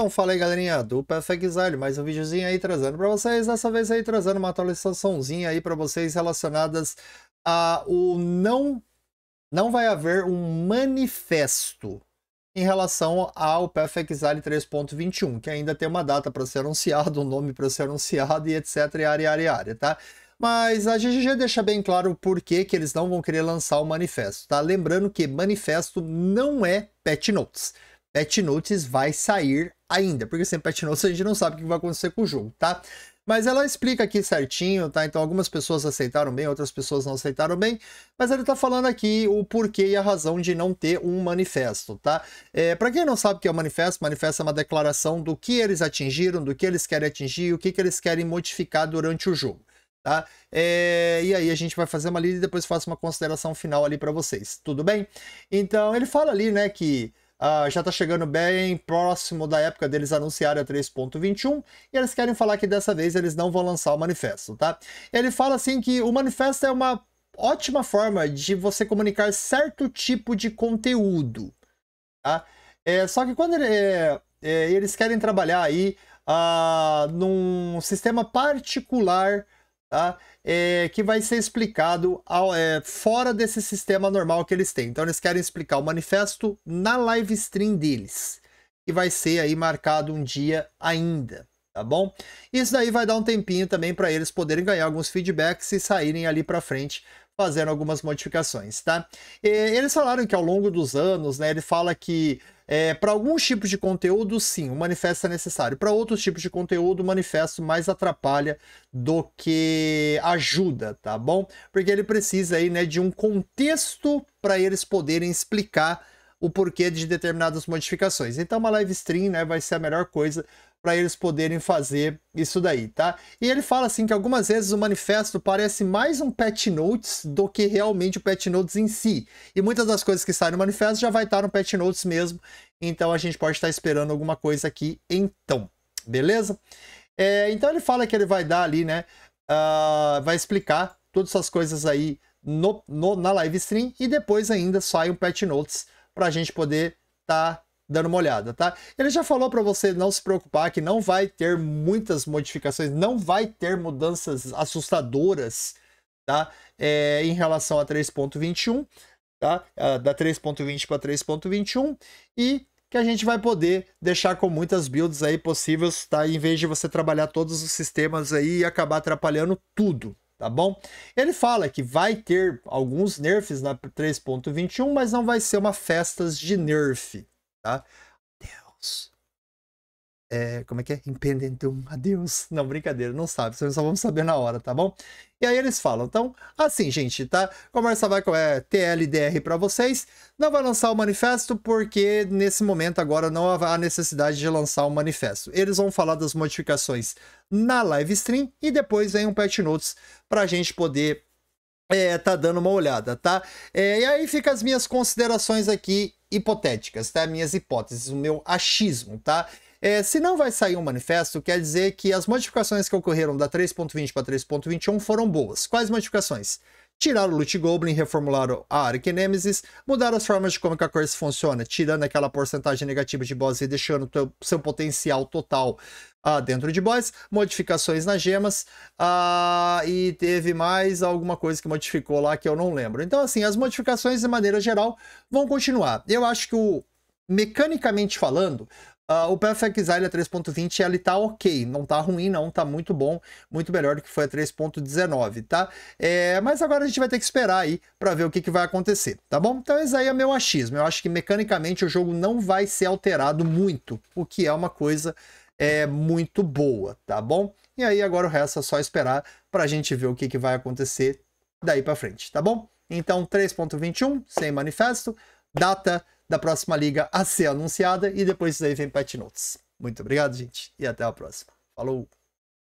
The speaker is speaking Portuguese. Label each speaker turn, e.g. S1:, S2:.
S1: Então fala aí galerinha do Perfect Exile, mais um videozinho aí trazendo para vocês, dessa vez aí trazendo uma atualizaçãozinha aí para vocês relacionadas a o não não vai haver um manifesto em relação ao Perfect Exile 3.21, que ainda tem uma data para ser anunciado, um nome para ser anunciado e etc, e área, área, área, tá? Mas a GGG deixa bem claro o porquê que eles não vão querer lançar o manifesto, tá? Lembrando que manifesto não é patch notes patch notes vai sair ainda, porque sem patch notes a gente não sabe o que vai acontecer com o jogo, tá? Mas ela explica aqui certinho, tá? Então algumas pessoas aceitaram bem, outras pessoas não aceitaram bem, mas ele tá falando aqui o porquê e a razão de não ter um manifesto, tá? É, para quem não sabe o que é o manifesto, manifesto é uma declaração do que eles atingiram, do que eles querem atingir, o que, que eles querem modificar durante o jogo. Tá? É, e aí a gente vai fazer uma lida e depois faço uma consideração final ali para vocês, tudo bem? Então ele fala ali, né, que uh, já está chegando bem próximo da época deles anunciarem a 3.21 e eles querem falar que dessa vez eles não vão lançar o manifesto, tá? Ele fala assim que o manifesto é uma ótima forma de você comunicar certo tipo de conteúdo, tá? É, só que quando ele, é, é eles querem trabalhar aí uh, num sistema particular tá? É, que vai ser explicado ao, é, fora desse sistema normal que eles têm. Então eles querem explicar o manifesto na live stream deles, que vai ser aí marcado um dia ainda, tá bom? Isso daí vai dar um tempinho também para eles poderem ganhar alguns feedbacks e saírem ali para frente fazendo algumas modificações, tá? E eles falaram que ao longo dos anos, né, ele fala que é, para alguns tipos de conteúdo, sim, o manifesto é necessário. Para outros tipos de conteúdo, o manifesto mais atrapalha do que ajuda, tá bom? Porque ele precisa aí, né, de um contexto para eles poderem explicar o porquê de determinadas modificações. Então, uma live stream né, vai ser a melhor coisa para eles poderem fazer isso daí, tá? E ele fala assim que algumas vezes o manifesto parece mais um patch notes do que realmente o patch notes em si. E muitas das coisas que saem no manifesto já vai estar no patch notes mesmo, então a gente pode estar esperando alguma coisa aqui então, beleza? É, então ele fala que ele vai dar ali, né? Uh, vai explicar todas essas coisas aí no, no, na live stream e depois ainda sai um patch notes para a gente poder estar tá dando uma olhada, tá? Ele já falou para você não se preocupar que não vai ter muitas modificações, não vai ter mudanças assustadoras, tá? É, em relação a 3.21, tá? Da 3.20 para 3.21 e que a gente vai poder deixar com muitas builds aí possíveis, tá? Em vez de você trabalhar todos os sistemas aí e acabar atrapalhando tudo, tá bom? Ele fala que vai ter alguns nerfs na 3.21, mas não vai ser uma festas de nerf, tá? Adeus. É, como é que é? Impendentum, adeus. Não, brincadeira, não sabe, vocês só vamos saber na hora, tá bom? E aí eles falam, então, assim, gente, tá? Conversa vai com é, TLDR para vocês. Não vai lançar o manifesto porque nesse momento agora não há necessidade de lançar o manifesto. Eles vão falar das modificações na live stream e depois vem um patch notes para a gente poder é, tá dando uma olhada, tá? É, e aí fica as minhas considerações aqui hipotéticas, tá? Minhas hipóteses, o meu achismo, tá? É, se não vai sair um manifesto, quer dizer que as modificações que ocorreram da 3.20 para 3.21 foram boas. Quais modificações? Tiraram o Loot Goblin, reformularam a Nemesis, mudaram as formas de como a Curse funciona, tirando aquela porcentagem negativa de boss e deixando teu, seu potencial total uh, dentro de boss, modificações nas gemas, uh, e teve mais alguma coisa que modificou lá que eu não lembro. Então, assim, as modificações, de maneira geral, vão continuar. Eu acho que o mecanicamente falando, Uh, o Perfect of Exile a 3.20, ele tá ok, não tá ruim não, tá muito bom, muito melhor do que foi a 3.19, tá? É, mas agora a gente vai ter que esperar aí para ver o que, que vai acontecer, tá bom? Então esse aí é meu achismo, eu acho que mecanicamente o jogo não vai ser alterado muito, o que é uma coisa é, muito boa, tá bom? E aí agora o resto é só esperar para a gente ver o que, que vai acontecer daí para frente, tá bom? Então 3.21, sem manifesto, data da próxima liga a ser anunciada e depois isso aí vem patch notes. Muito obrigado, gente, e até a próxima. Falou!